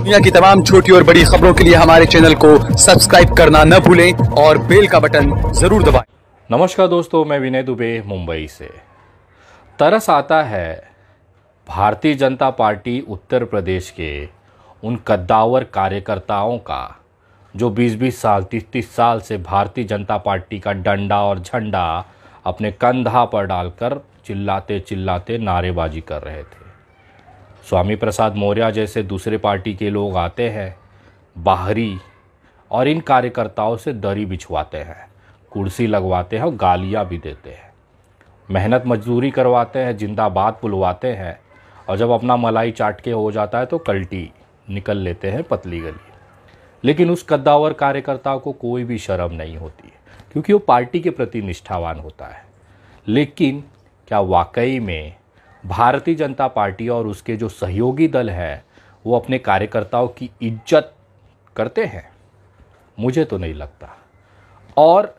दुनिया की तमाम छोटी और बड़ी खबरों के लिए हमारे चैनल को सब्सक्राइब करना न भूलें और बेल का बटन ज़रूर दबाएं। नमस्कार दोस्तों मैं विनय दुबे मुंबई से तरस आता है भारतीय जनता पार्टी उत्तर प्रदेश के उन कद्दावर कार्यकर्ताओं का जो 20-20 साल 30-30 साल से भारतीय जनता पार्टी का डंडा और झंडा अपने कंधा पर डालकर चिल्लाते चिल्लाते नारेबाजी कर रहे थे स्वामी प्रसाद मौर्य जैसे दूसरे पार्टी के लोग आते हैं बाहरी और इन कार्यकर्ताओं से दरी बिछवाते हैं कुर्सी लगवाते हैं और गालियाँ भी देते हैं मेहनत मजदूरी करवाते हैं जिंदाबाद बुलवाते हैं और जब अपना मलाई चाट के हो जाता है तो कल्टी निकल लेते हैं पतली गली लेकिन उस कद्दावर कार्यकर्ता को कोई भी शर्म नहीं होती क्योंकि वो पार्टी के प्रति निष्ठावान होता है लेकिन क्या वाकई में भारतीय जनता पार्टी और उसके जो सहयोगी दल है वो अपने कार्यकर्ताओं की इज्जत करते हैं मुझे तो नहीं लगता और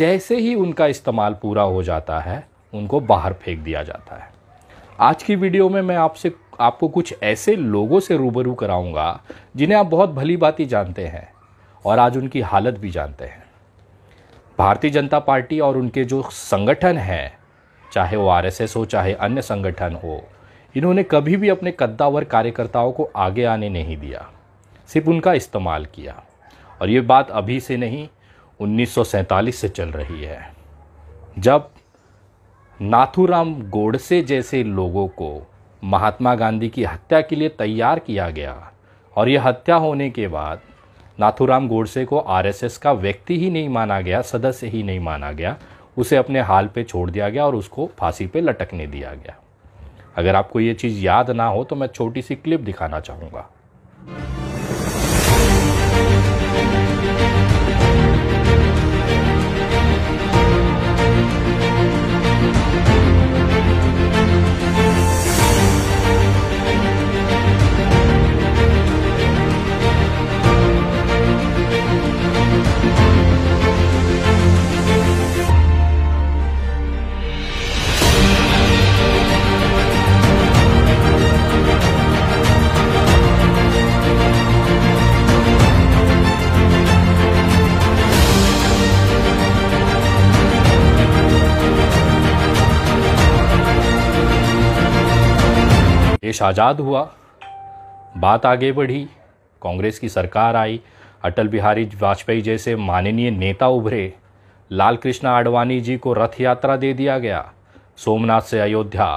जैसे ही उनका इस्तेमाल पूरा हो जाता है उनको बाहर फेंक दिया जाता है आज की वीडियो में मैं आपसे आपको कुछ ऐसे लोगों से रूबरू कराऊंगा जिन्हें आप बहुत भली बात ही जानते हैं और आज उनकी हालत भी जानते हैं भारतीय जनता पार्टी और उनके जो संगठन हैं चाहे वो आर हो चाहे अन्य संगठन हो इन्होंने कभी भी अपने कद्दावर कार्यकर्ताओं को आगे आने नहीं दिया सिर्फ उनका इस्तेमाल किया और ये बात अभी से नहीं 1947 से चल रही है जब नाथूराम गोडसे जैसे लोगों को महात्मा गांधी की हत्या के लिए तैयार किया गया और यह हत्या होने के बाद नाथूराम गोडसे को आरएसएस का व्यक्ति ही नहीं माना गया सदस्य ही नहीं माना गया उसे अपने हाल पे छोड़ दिया गया और उसको फांसी पे लटकने दिया गया अगर आपको ये चीज़ याद ना हो तो मैं छोटी सी क्लिप दिखाना चाहूँगा देश आज़ाद हुआ बात आगे बढ़ी कांग्रेस की सरकार आई अटल बिहारी वाजपेयी जैसे माननीय नेता उभरे लाल कृष्ण आडवाणी जी को रथ यात्रा दे दिया गया सोमनाथ से अयोध्या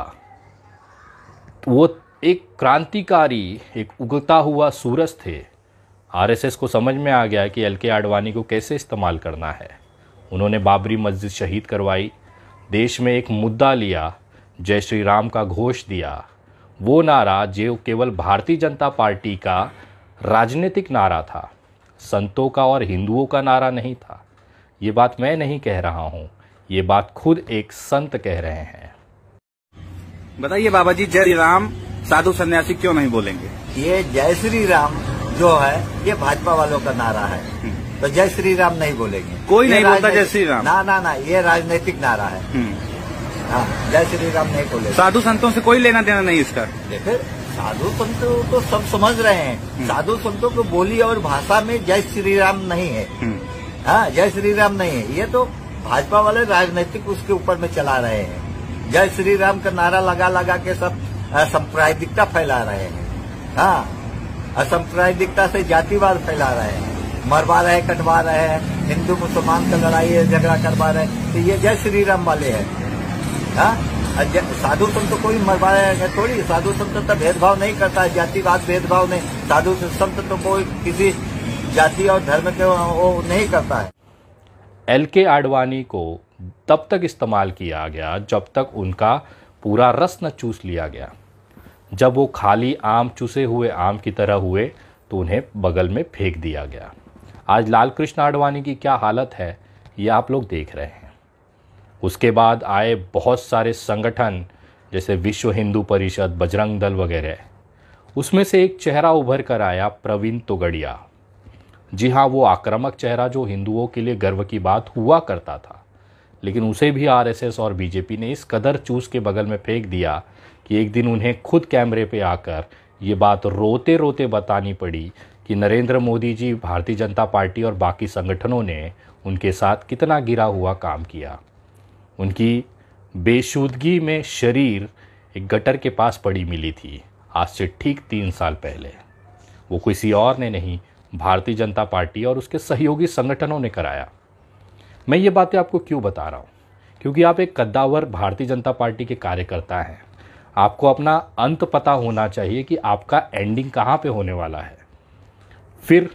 वो एक क्रांतिकारी एक उगता हुआ सूरज थे आरएसएस को समझ में आ गया कि एल के आडवाणी को कैसे इस्तेमाल करना है उन्होंने बाबरी मस्जिद शहीद करवाई देश में एक मुद्दा लिया जय श्री राम का घोष दिया वो नारा जो केवल भारतीय जनता पार्टी का राजनीतिक नारा था संतों का और हिंदुओं का नारा नहीं था ये बात मैं नहीं कह रहा हूँ ये बात खुद एक संत कह रहे हैं बताइए बाबा जी जय राम साधु सन्यासी क्यों नहीं बोलेंगे ये जय श्री राम जो है ये भाजपा वालों का नारा है हम्म। तो जय श्री राम नहीं बोलेंगे कोई नहीं बोलता जय श्री राम ना ना ना ये राजनीतिक नारा है हम्म। हाँ जय श्री राम नहीं बोले साधु संतों से कोई लेना देना नहीं इसका देखे साधु संतों को सब समझ रहे हैं हम्म। साधु संतों को बोली और भाषा में जय श्री राम नहीं है हम्म। हाँ जय श्री राम नहीं है ये तो भाजपा वाले राजनीतिक उसके ऊपर में चला रहे हैं जय श्री राम का नारा लगा लगा के सब असाम्प्रायदिकता फैला रहे हैं हाँ असंप्रदायिकता से जातिवाद फैला रहे हैं मरवा रहे कटवा रहे हैं हिंदू मुसलमान का लड़ाई है झगड़ा करवा रहे हैं तो ये जय श्री राम वाले हैं हाँ? साधु संत कोई मरवाया थोड़ी साधु संत तो भेदभाव नहीं करता है जातिवाद भेदभाव नहीं साधु संत तो कोई किसी जाति और धर्म के वो नहीं करता है एल के आडवाणी को तब तक इस्तेमाल किया गया जब तक उनका पूरा रस न चूस लिया गया जब वो खाली आम चूसे हुए आम की तरह हुए तो उन्हें बगल में फेंक दिया गया आज लाल कृष्ण आडवाणी की क्या हालत है ये आप लोग देख रहे हैं उसके बाद आए बहुत सारे संगठन जैसे विश्व हिंदू परिषद बजरंग दल वगैरह उसमें से एक चेहरा उभर कर आया प्रवीण तोगड़िया जी हाँ वो आक्रामक चेहरा जो हिंदुओं के लिए गर्व की बात हुआ करता था लेकिन उसे भी आरएसएस और बीजेपी ने इस कदर चूस के बगल में फेंक दिया कि एक दिन उन्हें खुद कैमरे पे आकर ये बात रोते रोते बतानी पड़ी कि नरेंद्र मोदी जी भारतीय जनता पार्टी और बाकी संगठनों ने उनके साथ कितना गिरा हुआ काम किया उनकी बेशुदगी में शरीर एक गटर के पास पड़ी मिली थी आज से ठीक तीन साल पहले वो किसी और ने नहीं भारतीय जनता पार्टी और उसके सहयोगी संगठनों ने कराया मैं ये बातें आपको क्यों बता रहा हूँ क्योंकि आप एक कद्दावर भारतीय जनता पार्टी के कार्यकर्ता हैं आपको अपना अंत पता होना चाहिए कि आपका एंडिंग कहाँ पे होने वाला है फिर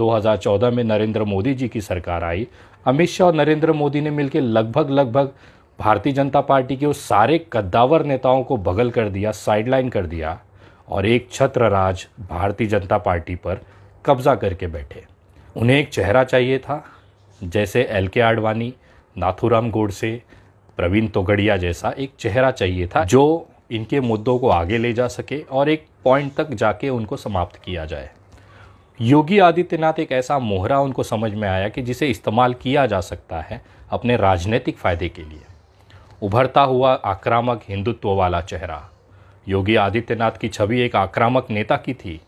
2014 में नरेंद्र मोदी जी की सरकार आई अमित शाह और नरेंद्र मोदी ने मिलकर लगभग लगभग भारतीय जनता पार्टी के उस सारे कद्दावर नेताओं को बगल कर दिया साइडलाइन कर दिया और एक छत्र राज भारतीय जनता पार्टी पर कब्जा करके बैठे उन्हें एक चेहरा चाहिए था जैसे एल के आडवाणी नाथूराम गोडसे प्रवीण तोगड़िया जैसा एक चेहरा चाहिए था जो इनके मुद्दों को आगे ले जा सके और एक पॉइंट तक जाके उनको समाप्त किया जाए योगी आदित्यनाथ एक ऐसा मोहरा उनको समझ में आया कि जिसे इस्तेमाल किया जा सकता है अपने राजनीतिक फ़ायदे के लिए उभरता हुआ आक्रामक हिंदुत्व वाला चेहरा योगी आदित्यनाथ की छवि एक आक्रामक नेता की थी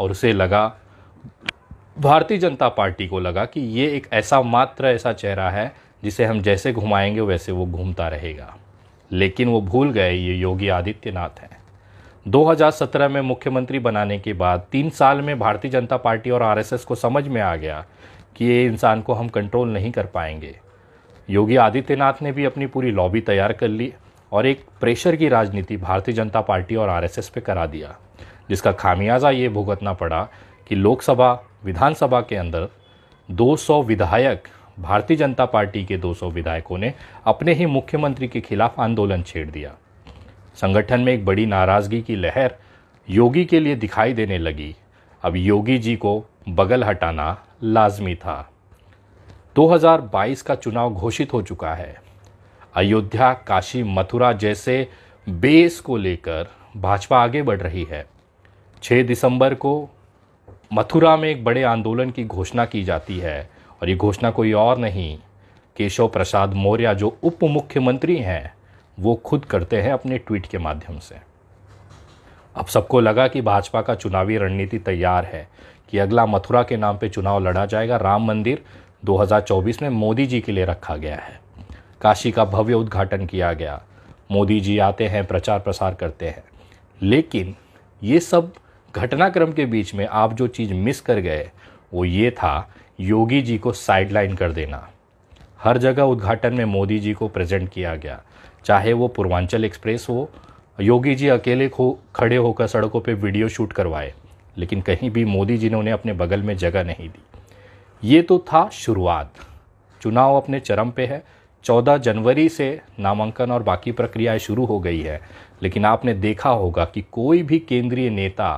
और उसे लगा भारतीय जनता पार्टी को लगा कि ये एक ऐसा मात्र ऐसा चेहरा है जिसे हम जैसे घुमाएंगे वैसे वो घूमता रहेगा लेकिन वो भूल गए ये योगी आदित्यनाथ हैं 2017 में मुख्यमंत्री बनाने के बाद तीन साल में भारतीय जनता पार्टी और आरएसएस को समझ में आ गया कि ये इंसान को हम कंट्रोल नहीं कर पाएंगे योगी आदित्यनाथ ने भी अपनी पूरी लॉबी तैयार कर ली और एक प्रेशर की राजनीति भारतीय जनता पार्टी और आरएसएस पे करा दिया जिसका खामियाजा ये भुगतना पड़ा कि लोकसभा विधानसभा के अंदर 200 विधायक भारतीय जनता पार्टी के 200 विधायकों ने अपने ही मुख्यमंत्री के खिलाफ आंदोलन छेड़ दिया संगठन में एक बड़ी नाराज़गी की लहर योगी के लिए दिखाई देने लगी अब योगी जी को बगल हटाना लाजमी था 2022 का चुनाव घोषित हो चुका है अयोध्या काशी मथुरा जैसे बेस को लेकर भाजपा आगे बढ़ रही है 6 दिसंबर को मथुरा में एक बड़े आंदोलन की घोषणा की जाती है और ये घोषणा कोई और नहीं केशव प्रसाद मौर्य जो उप मुख्यमंत्री हैं वो खुद करते हैं अपने ट्वीट के माध्यम से अब सबको लगा कि भाजपा का चुनावी रणनीति तैयार है कि अगला मथुरा के नाम पे चुनाव लड़ा जाएगा राम मंदिर 2024 में मोदी जी के लिए रखा गया है काशी का भव्य उद्घाटन किया गया मोदी जी आते हैं प्रचार प्रसार करते हैं लेकिन ये सब घटनाक्रम के बीच में आप जो चीज़ मिस कर गए वो ये था योगी जी को साइडलाइन कर देना हर जगह उद्घाटन में मोदी जी को प्रेजेंट किया गया चाहे वो पूर्वांचल एक्सप्रेस हो योगी जी अकेले खो खड़े होकर सड़कों पे वीडियो शूट करवाए लेकिन कहीं भी मोदी जी ने उन्हें अपने बगल में जगह नहीं दी ये तो था शुरुआत चुनाव अपने चरम पे है 14 जनवरी से नामांकन और बाकी प्रक्रियाएं शुरू हो गई है लेकिन आपने देखा होगा कि कोई भी केंद्रीय नेता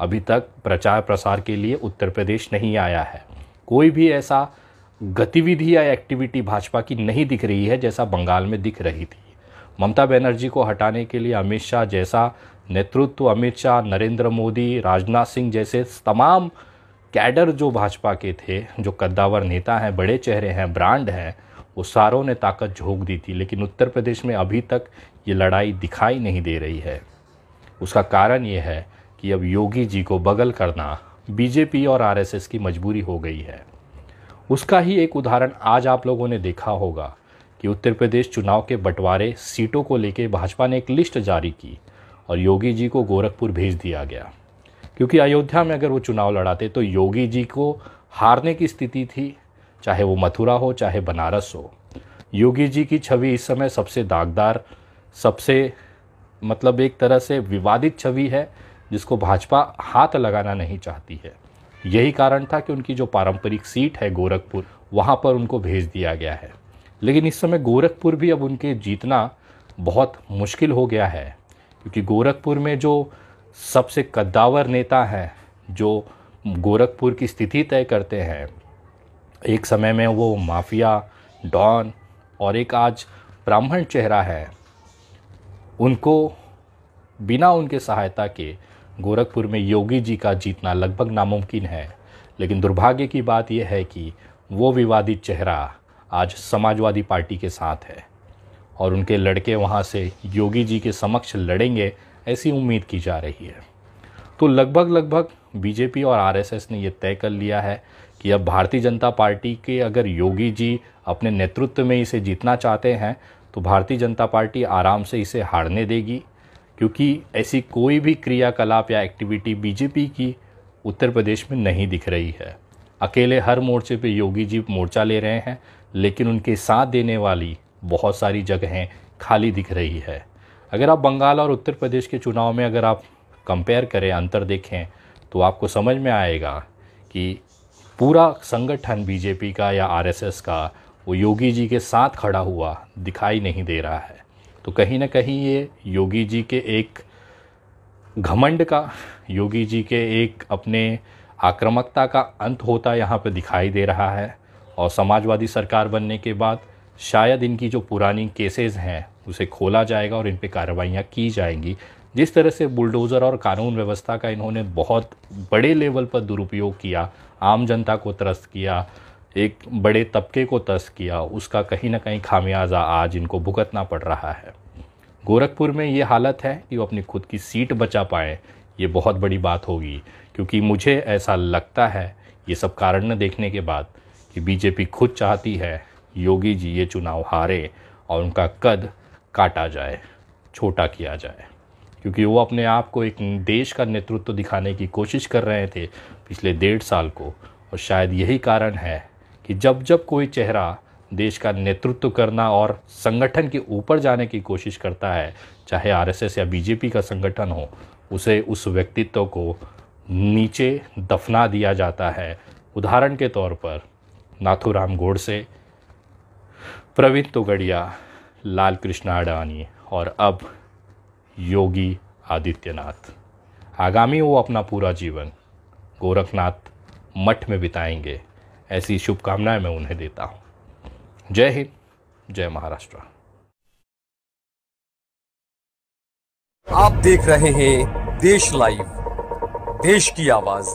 अभी तक प्रचार प्रसार के लिए उत्तर प्रदेश नहीं आया है कोई भी ऐसा गतिविधि या एक्टिविटी भाजपा की नहीं दिख रही है जैसा बंगाल में दिख रही थी ममता बनर्जी को हटाने के लिए अमित शाह जैसा नेतृत्व अमित शाह नरेंद्र मोदी राजनाथ सिंह जैसे तमाम कैडर जो भाजपा के थे जो कद्दावर नेता हैं बड़े चेहरे हैं ब्रांड हैं वो सारों ने ताकत झोंक दी थी लेकिन उत्तर प्रदेश में अभी तक ये लड़ाई दिखाई नहीं दे रही है उसका कारण ये है कि अब योगी जी को बगल करना बीजेपी और आरएसएस की मजबूरी हो गई है उसका ही एक उदाहरण आज आप लोगों ने देखा होगा कि उत्तर प्रदेश चुनाव के बंटवारे सीटों को लेकर भाजपा ने एक लिस्ट जारी की और योगी जी को गोरखपुर भेज दिया गया क्योंकि अयोध्या में अगर वो चुनाव लड़ाते तो योगी जी को हारने की स्थिति थी चाहे वो मथुरा हो चाहे बनारस हो योगी जी की छवि इस समय सबसे दागदार सबसे मतलब एक तरह से विवादित छवि है जिसको भाजपा हाथ लगाना नहीं चाहती है यही कारण था कि उनकी जो पारंपरिक सीट है गोरखपुर वहाँ पर उनको भेज दिया गया है लेकिन इस समय गोरखपुर भी अब उनके जीतना बहुत मुश्किल हो गया है क्योंकि गोरखपुर में जो सबसे कद्दावर नेता हैं जो गोरखपुर की स्थिति तय करते हैं एक समय में वो माफिया डॉन और एक आज ब्राह्मण चेहरा है उनको बिना उनके सहायता के गोरखपुर में योगी जी का जीतना लगभग नामुमकिन है लेकिन दुर्भाग्य की बात यह है कि वो विवादित चेहरा आज समाजवादी पार्टी के साथ है और उनके लड़के वहाँ से योगी जी के समक्ष लड़ेंगे ऐसी उम्मीद की जा रही है तो लगभग लगभग बीजेपी और आरएसएस ने यह तय कर लिया है कि अब भारतीय जनता पार्टी के अगर योगी जी अपने नेतृत्व में इसे जीतना चाहते हैं तो भारतीय जनता पार्टी आराम से इसे हारने देगी क्योंकि ऐसी कोई भी क्रियाकलाप या एक्टिविटी बीजेपी की उत्तर प्रदेश में नहीं दिख रही है अकेले हर मोर्चे पे योगी जी मोर्चा ले रहे हैं लेकिन उनके साथ देने वाली बहुत सारी जगहें खाली दिख रही है अगर आप बंगाल और उत्तर प्रदेश के चुनाव में अगर आप कंपेयर करें अंतर देखें तो आपको समझ में आएगा कि पूरा संगठन बीजेपी का या आरएसएस का वो योगी जी के साथ खड़ा हुआ दिखाई नहीं दे रहा है तो कहीं ना कहीं ये योगी जी के एक घमंड का योगी जी के एक अपने आक्रामकता का अंत होता यहाँ पर दिखाई दे रहा है और समाजवादी सरकार बनने के बाद शायद इनकी जो पुरानी केसेस हैं उसे खोला जाएगा और इन पर कार्रवाइयाँ की जाएंगी जिस तरह से बुलडोज़र और कानून व्यवस्था का इन्होंने बहुत बड़े लेवल पर दुरुपयोग किया आम जनता को त्रस्त किया एक बड़े तबके को त्रस्त किया उसका कहीं ना कहीं खामियाजा आज इनको भुगतना पड़ रहा है गोरखपुर में ये हालत है कि वो अपनी खुद की सीट बचा पाएँ ये बहुत बड़ी बात होगी क्योंकि मुझे ऐसा लगता है ये सब कारण देखने के बाद कि बीजेपी खुद चाहती है योगी जी ये चुनाव हारे और उनका कद काटा जाए छोटा किया जाए क्योंकि वो अपने आप को एक देश का नेतृत्व तो दिखाने की कोशिश कर रहे थे पिछले डेढ़ साल को और शायद यही कारण है कि जब जब कोई चेहरा देश का नेतृत्व करना और संगठन के ऊपर जाने की कोशिश करता है चाहे आरएसएस या बीजेपी का संगठन हो उसे उस व्यक्तित्व को नीचे दफना दिया जाता है उदाहरण के तौर पर नाथुराम गोडसे प्रवीण तोगड़िया लाल कृष्ण अडवाणी और अब योगी आदित्यनाथ आगामी वो अपना पूरा जीवन गोरखनाथ मठ में बिताएंगे ऐसी शुभकामनाएं मैं उन्हें देता हूँ जय हिंद जय महाराष्ट्र आप देख रहे हैं देश लाइव देश की आवाज़